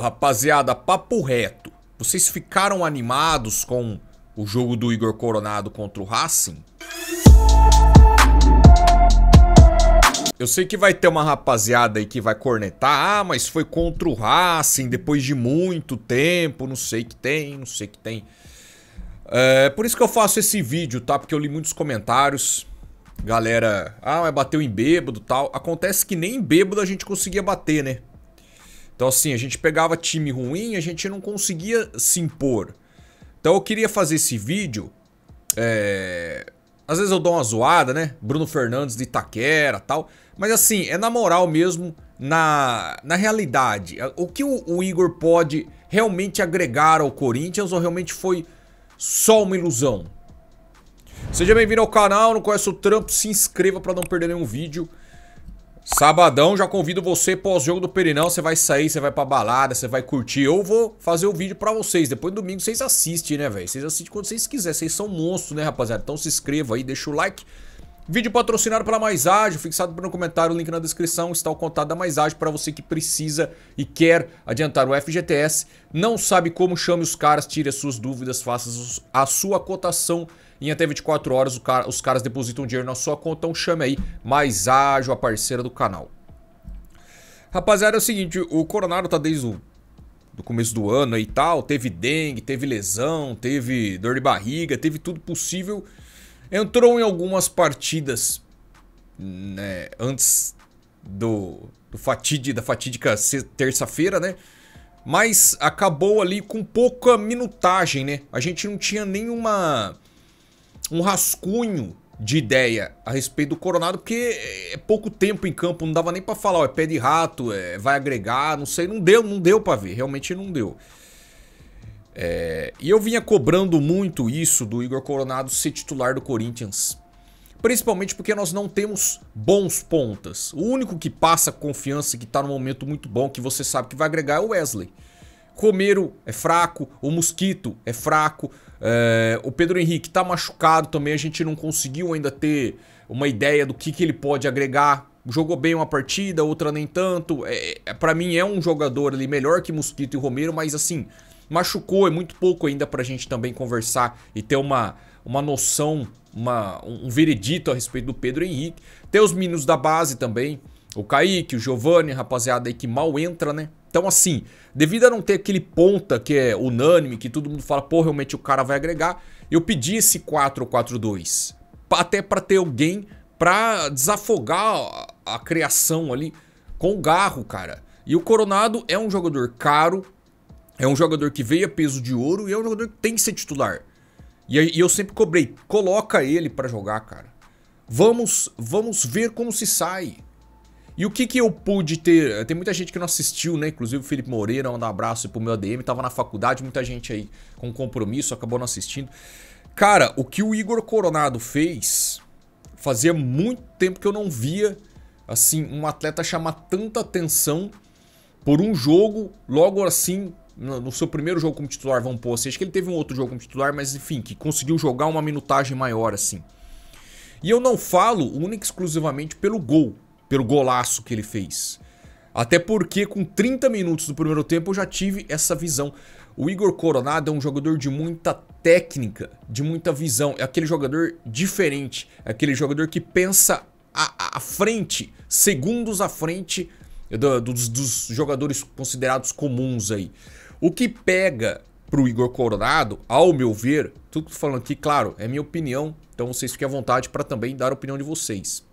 rapaziada, papo reto. Vocês ficaram animados com o jogo do Igor Coronado contra o Racing? Eu sei que vai ter uma rapaziada aí que vai cornetar, ah, mas foi contra o Racing depois de muito tempo, não sei que tem, não sei que tem. É por isso que eu faço esse vídeo, tá? Porque eu li muitos comentários. Galera, ah, mas bateu em bêbado tal. Acontece que nem em bêbado a gente conseguia bater, né? Então, assim, a gente pegava time ruim, a gente não conseguia se impor. Então, eu queria fazer esse vídeo. É... Às vezes eu dou uma zoada, né? Bruno Fernandes de Itaquera tal. Mas, assim, é na moral mesmo, na, na realidade. O que o, o Igor pode realmente agregar ao Corinthians ou realmente foi só uma ilusão? Seja bem-vindo ao canal, não conhece o trampo, se inscreva para não perder nenhum vídeo. Sabadão, já convido você pós-jogo do Perinão. Você vai sair, você vai pra balada, você vai curtir. Eu vou fazer o vídeo pra vocês. Depois domingo vocês assistem, né, velho? Vocês assistem quando vocês quiserem. Vocês são monstros, né, rapaziada? Então se inscreva aí, deixa o like. Vídeo patrocinado pela Mais Ágil, fixado no comentário, link na descrição, está o contato da Mais Ágil para você que precisa e quer adiantar o FGTS, não sabe como, chame os caras, tire as suas dúvidas, faça a sua cotação em até 24 horas cara, os caras depositam dinheiro na sua conta, então chame aí mais ágil a parceira do canal. Rapaziada, é o seguinte, o Coronado tá desde o do começo do ano e tal, teve dengue, teve lesão, teve dor de barriga, teve tudo possível. Entrou em algumas partidas né, antes do, do da fatídica terça-feira, né? Mas acabou ali com pouca minutagem, né? A gente não tinha nenhuma um rascunho de ideia a respeito do Coronado, porque é pouco tempo em campo, não dava nem para falar, ó, é pé de rato, é, vai agregar, não sei, não deu, não deu para ver, realmente não deu. É, e eu vinha cobrando muito isso do Igor Coronado ser titular do Corinthians, principalmente porque nós não temos bons pontas. O único que passa confiança e que tá num momento muito bom, que você sabe que vai agregar, é o Wesley. Romero é fraco, o Mosquito é fraco, é, o Pedro Henrique está machucado também, a gente não conseguiu ainda ter uma ideia do que, que ele pode agregar. Jogou bem uma partida, outra nem tanto. É, é para mim é um jogador ali melhor que Mosquito e Romero, mas assim, machucou, é muito pouco ainda para a gente também conversar e ter uma, uma noção, uma, um veredito a respeito do Pedro Henrique. Tem os meninos da base também, o Kaique, o Giovanni, rapaziada aí que mal entra, né? Então, assim, devido a não ter aquele ponta que é unânime, que todo mundo fala, pô, realmente o cara vai agregar, eu pedi esse 4-4-2. Até para ter alguém para desafogar a, a criação ali com o garro, cara. E o Coronado é um jogador caro, é um jogador que veio a peso de ouro e é um jogador que tem que ser titular. E, e eu sempre cobrei, coloca ele para jogar, cara. Vamos, vamos ver como se sai. E o que que eu pude ter? Tem muita gente que não assistiu, né? Inclusive o Felipe Moreira, um abraço pro meu ADM, tava na faculdade, muita gente aí com compromisso, acabou não assistindo. Cara, o que o Igor Coronado fez, fazia muito tempo que eu não via, assim, um atleta chamar tanta atenção por um jogo, logo assim, no seu primeiro jogo como titular, vamos pôr assim, acho que ele teve um outro jogo como titular, mas enfim, que conseguiu jogar uma minutagem maior, assim. E eu não falo única exclusivamente pelo gol, pelo golaço que ele fez. Até porque com 30 minutos do primeiro tempo eu já tive essa visão. O Igor Coronado é um jogador de muita técnica, de muita visão. É aquele jogador diferente, é aquele jogador que pensa à, à frente, segundos à frente do, dos, dos jogadores considerados comuns aí. O que pega pro Igor Coronado, ao meu ver, tudo que falando aqui, claro, é minha opinião, então vocês fiquem à vontade para também dar a opinião de vocês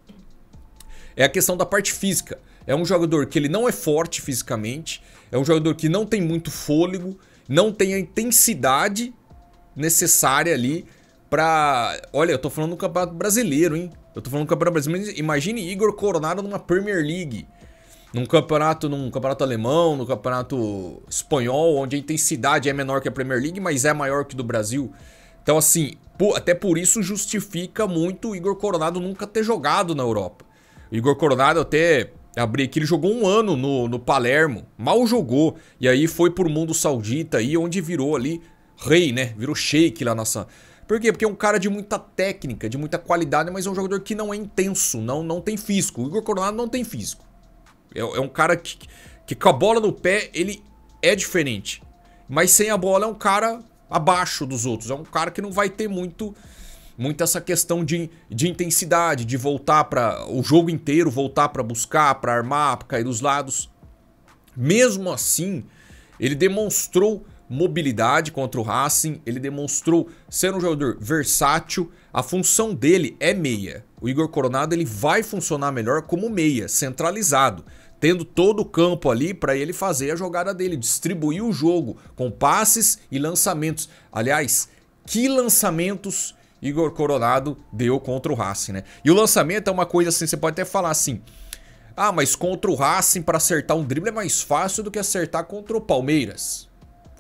é a questão da parte física. É um jogador que ele não é forte fisicamente, é um jogador que não tem muito fôlego, não tem a intensidade necessária ali para, olha, eu tô falando do Campeonato Brasileiro, hein? Eu tô falando do Campeonato Brasileiro, imagine Igor Coronado numa Premier League, num campeonato, num campeonato alemão, no campeonato espanhol, onde a intensidade é menor que a Premier League, mas é maior que do Brasil. Então assim, até por isso justifica muito o Igor Coronado nunca ter jogado na Europa. O Igor Coronado até abri aqui, ele jogou um ano no, no Palermo, mal jogou, e aí foi pro mundo saudita aí, onde virou ali rei, né? Virou shake lá nossa. Por quê? Porque é um cara de muita técnica, de muita qualidade, mas é um jogador que não é intenso, não, não tem físico. O Igor Coronado não tem físico. É, é um cara que, que com a bola no pé, ele é diferente. Mas sem a bola é um cara abaixo dos outros. É um cara que não vai ter muito muito essa questão de, de intensidade, de voltar para o jogo inteiro, voltar para buscar, para armar, para cair dos lados. Mesmo assim, ele demonstrou mobilidade contra o Racing, ele demonstrou ser um jogador versátil. A função dele é meia. O Igor Coronado ele vai funcionar melhor como meia, centralizado, tendo todo o campo ali para ele fazer a jogada dele, distribuir o jogo com passes e lançamentos. Aliás, que lançamentos Igor Coronado deu contra o Racing, né? E o lançamento é uma coisa assim, você pode até falar assim: "Ah, mas contra o Racing para acertar um drible é mais fácil do que acertar contra o Palmeiras".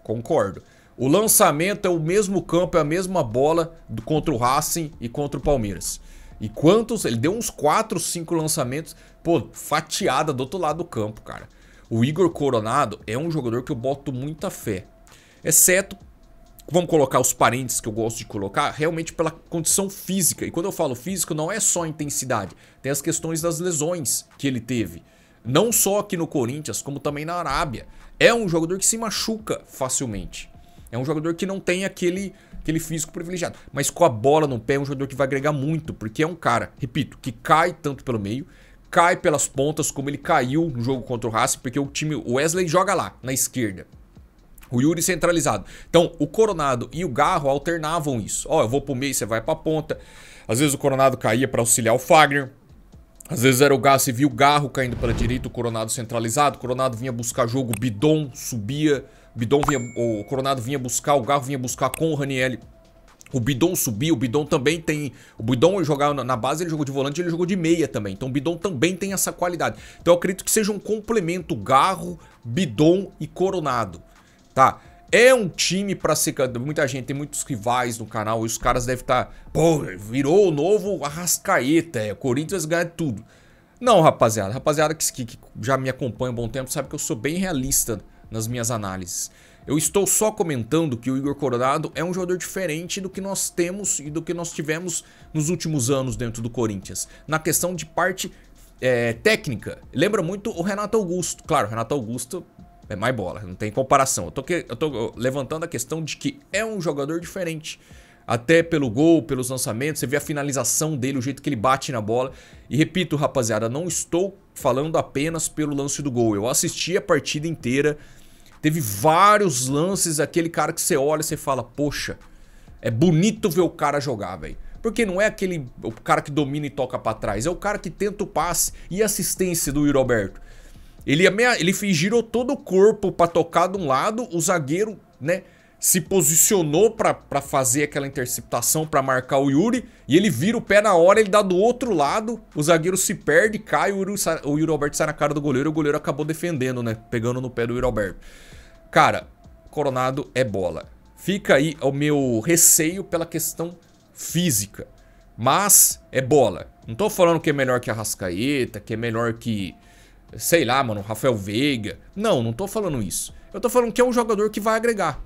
Concordo. O lançamento é o mesmo campo, é a mesma bola do, contra o Racing e contra o Palmeiras. E quantos? Ele deu uns 4, 5 lançamentos, pô, fatiada do outro lado do campo, cara. O Igor Coronado é um jogador que eu boto muita fé. Exceto vamos colocar os parentes que eu gosto de colocar, realmente pela condição física. E quando eu falo físico, não é só intensidade, tem as questões das lesões que ele teve. Não só aqui no Corinthians, como também na Arábia. É um jogador que se machuca facilmente. É um jogador que não tem aquele, aquele físico privilegiado. Mas com a bola no pé, é um jogador que vai agregar muito, porque é um cara, repito, que cai tanto pelo meio, cai pelas pontas, como ele caiu no jogo contra o Racing, porque o time, o Wesley joga lá, na esquerda. O Yuri centralizado. Então, o Coronado e o Garro alternavam isso. Ó, oh, eu vou pro meio, você vai pra ponta. Às vezes o Coronado caía para auxiliar o Fagner. Às vezes era o Garro, você via o Garro caindo pela direita, o Coronado centralizado. O Coronado vinha buscar jogo, o Bidon subia. Bidon vinha, o Coronado vinha buscar, o Garro vinha buscar com o Raniel. O Bidon subia, o Bidon também tem. O Bidon jogava na base, ele jogou de volante, ele jogou de meia também. Então o Bidon também tem essa qualidade. Então eu acredito que seja um complemento Garro, Bidon e Coronado tá? É um time para ser. Muita gente, tem muitos rivais no canal e os caras devem estar. Tá, pô, virou o novo Arrascaeta, é. Corinthians ganha tudo. Não, rapaziada. Rapaziada que, que já me acompanha há um bom tempo sabe que eu sou bem realista nas minhas análises. Eu estou só comentando que o Igor Coronado é um jogador diferente do que nós temos e do que nós tivemos nos últimos anos dentro do Corinthians. Na questão de parte é, técnica, lembra muito o Renato Augusto. Claro, o Renato Augusto é mais bola, não tem comparação. Eu tô, que, eu tô levantando a questão de que é um jogador diferente. Até pelo gol, pelos lançamentos, você vê a finalização dele, o jeito que ele bate na bola. E repito, rapaziada, não estou falando apenas pelo lance do gol. Eu assisti a partida inteira. Teve vários lances, aquele cara que você olha e você fala, poxa, é bonito ver o cara jogar, velho. Porque não é aquele o cara que domina e toca para trás, é o cara que tenta o passe e assistência do Alberto. Ele, ele girou todo o corpo para tocar de um lado, o zagueiro, né? Se posicionou para fazer aquela interceptação, para marcar o Yuri, e ele vira o pé na hora, ele dá do outro lado, o zagueiro se perde, cai, o Yuri, o Yuri Alberto sai na cara do goleiro, e o goleiro acabou defendendo, né? Pegando no pé do Yuri Alberto. Cara, Coronado é bola. Fica aí o meu receio pela questão física. Mas é bola. Não tô falando que é melhor que a Rascaeta, que é melhor que sei lá, mano, Rafael Veiga. Não, não tô falando isso. Eu tô falando que é um jogador que vai agregar.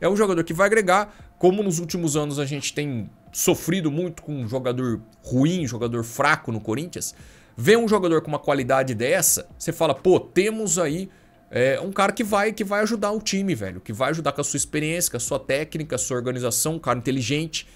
É um jogador que vai agregar, como nos últimos anos a gente tem sofrido muito com um jogador ruim, jogador fraco no Corinthians. Vê um jogador com uma qualidade dessa, você fala, pô, temos aí é, um cara que vai que vai ajudar o time, velho, que vai ajudar com a sua experiência, com a sua técnica, a sua organização, um cara inteligente.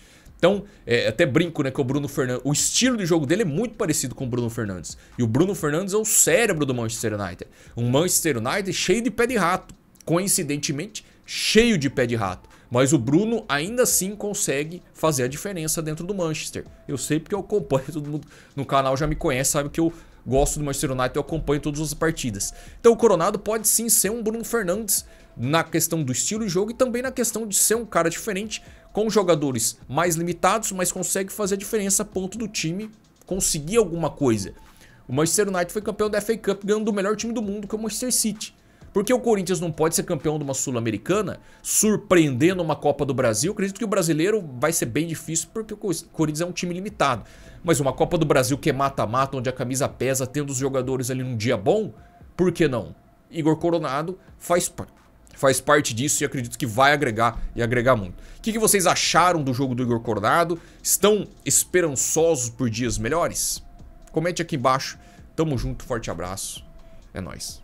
Então, é, até brinco, né, que o Bruno Fernandes, o estilo de jogo dele é muito parecido com o Bruno Fernandes. E o Bruno Fernandes é o cérebro do Manchester United. Um Manchester United cheio de pé de rato, coincidentemente cheio de pé de rato. Mas o Bruno ainda assim consegue fazer a diferença dentro do Manchester. Eu sei porque eu acompanho, todo mundo no canal já me conhece, sabe que eu gosto do Manchester United, e acompanho todas as partidas. Então o Coronado pode sim ser um Bruno Fernandes na questão do estilo de jogo e também na questão de ser um cara diferente com jogadores mais limitados, mas consegue fazer a diferença a ponto do time conseguir alguma coisa. O Manchester United foi campeão da FA Cup ganhando o melhor time do mundo, que é o Manchester City. Porque o Corinthians não pode ser campeão de uma Sul-Americana, surpreendendo uma Copa do Brasil. acredito que o brasileiro vai ser bem difícil, porque o Corinthians é um time limitado. Mas uma Copa do Brasil que é mata-mata, onde a camisa pesa, tendo os jogadores ali num dia bom, por que não? Igor Coronado faz parte faz parte disso e acredito que vai agregar e agregar muito. O que, que vocês acharam do jogo do Igor Coronado? Estão esperançosos por dias melhores? Comente aqui embaixo. Tamo junto, forte abraço. É nóis.